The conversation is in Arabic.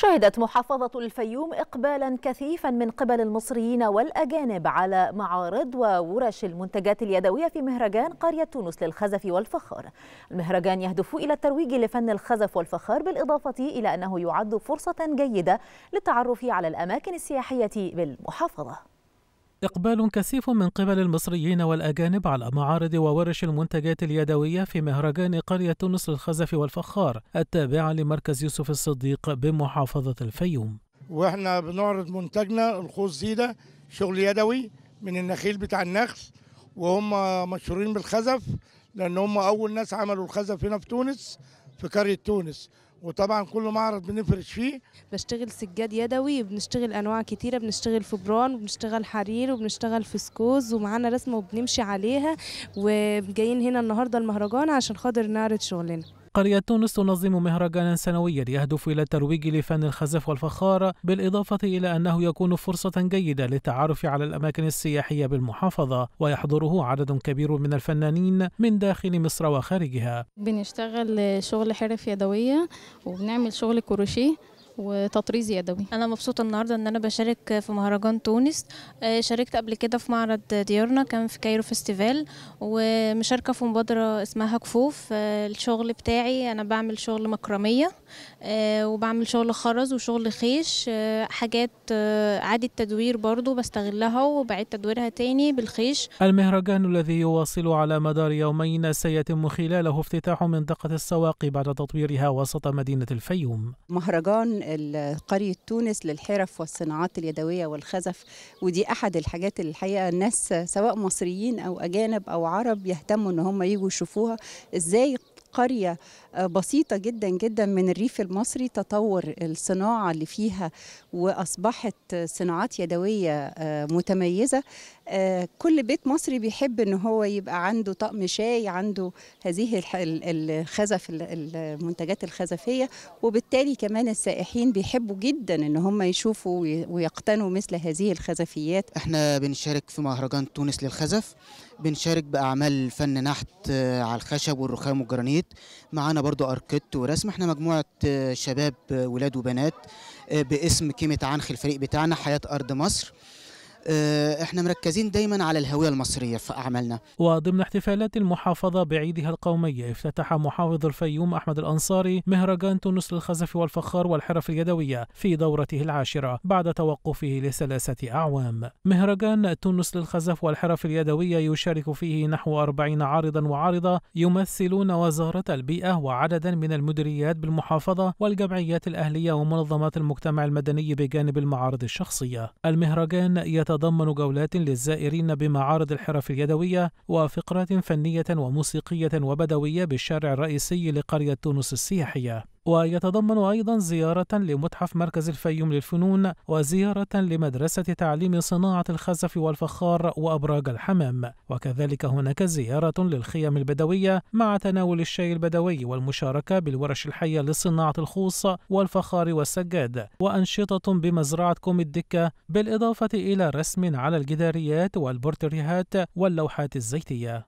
شهدت محافظة الفيوم إقبالا كثيفا من قبل المصريين والأجانب على معارض وورش المنتجات اليدوية في مهرجان قرية تونس للخزف والفخار المهرجان يهدف إلى الترويج لفن الخزف والفخار بالإضافة إلى أنه يعد فرصة جيدة للتعرف على الأماكن السياحية بالمحافظة إقبال كثيف من قبل المصريين والأجانب على معارض وورش المنتجات اليدوية في مهرجان قرية تونس للخزف والفخار التابعة لمركز يوسف الصديق بمحافظة الفيوم واحنا بنعرض منتجنا الخوص زيدة شغل يدوي من النخيل بتاع النخل وهم مشهورين بالخزف لأن هم أول ناس عملوا الخزف هنا في تونس في قرية تونس وطبعا كل معرض بنفرش فيه بشتغل سجاد يدوي بنشتغل انواع كتيره بنشتغل فبران وبنشتغل حرير وبنشتغل فسكوز ومعانا رسمه وبنمشي عليها وجايين هنا النهارده المهرجان عشان خاطر نعرض شغلنا قرية تونس تنظم مهرجانا سنويا يهدف إلى الترويج لفن الخزف والفخار بالإضافة إلى أنه يكون فرصة جيدة للتعرف على الأماكن السياحية بالمحافظة ويحضره عدد كبير من الفنانين من داخل مصر وخارجها بنشتغل شغل حرف يدوية وبنعمل شغل كروشيه وتطريز يدوي انا مبسوطه النهارده ان انا بشارك في مهرجان تونس آه، شاركت قبل كده في معرض ديارنا كان في كايرو فيستيفال ومشاركه في مبادره اسمها كفوف آه، الشغل بتاعي انا بعمل شغل مكرميه آه، وبعمل شغل خرز وشغل خيش حاجات عادي التدوير برضو بستغلها وبعيد تدويرها تاني بالخيش المهرجان الذي يواصل على مدار يومين سيتم خلاله افتتاح منطقه السواقي بعد تطويرها وسط مدينه الفيوم مهرجان قرية تونس للحرف والصناعات اليدوية والخزف ودي أحد الحاجات اللي الحقيقة الناس سواء مصريين أو أجانب أو عرب يهتموا إن هم يجوا يشوفوها إزاي قرية آه، بسيطة جدا جدا من الريف المصري تطور الصناعة اللي فيها وأصبحت صناعات يدوية آه، متميزة آه، كل بيت مصري بيحب ان هو يبقى عنده طقم شاي عنده هذه الخزف المنتجات الخزفيه وبالتالي كمان السائحين بيحبوا جدا ان هم يشوفوا ويقتنوا مثل هذه الخزفيات احنا بنشارك في مهرجان تونس للخزف بنشارك باعمال فن نحت آه، على الخشب والرخام والجرانيت معانا برضو اركت ورسم احنا مجموعه آه، شباب ولاد وبنات باسم كيمة عنخ الفريق بتاعنا حياه ارض مصر آه، احنا مركزين دايما على الهويه المصريه في اعمالنا وضمن احتفالات المحافظه بعيدها القومي افتتح محافظ الفيوم احمد الانصاري مهرجان تونس للخزف والفخار والحرف اليدويه في دورته العاشره بعد توقفه لثلاثه اعوام مهرجان تونس للخزف والحرف اليدويه يشارك فيه نحو 40 عارضا وعارضه يمثلون وزاره البيئه وعددا من المديريات بالمحافظه والجمعيات الاهليه ومنظمات المجتمع المدني بجانب المعارض الشخصيه المهرجان يت تتضمن جولات للزائرين بمعارض الحرف اليدوية وفقرات فنية وموسيقية وبدوية بالشارع الرئيسي لقرية تونس السياحية ويتضمن أيضا زيارة لمتحف مركز الفيوم للفنون وزيارة لمدرسة تعليم صناعة الخزف والفخار وأبراج الحمام وكذلك هناك زيارة للخيم البدوية مع تناول الشاي البدوي والمشاركة بالورش الحية لصناعة الخوص والفخار والسجاد وأنشطة بمزرعة كوم الدكة بالإضافة إلى رسم على الجداريات والبورتريهات واللوحات الزيتية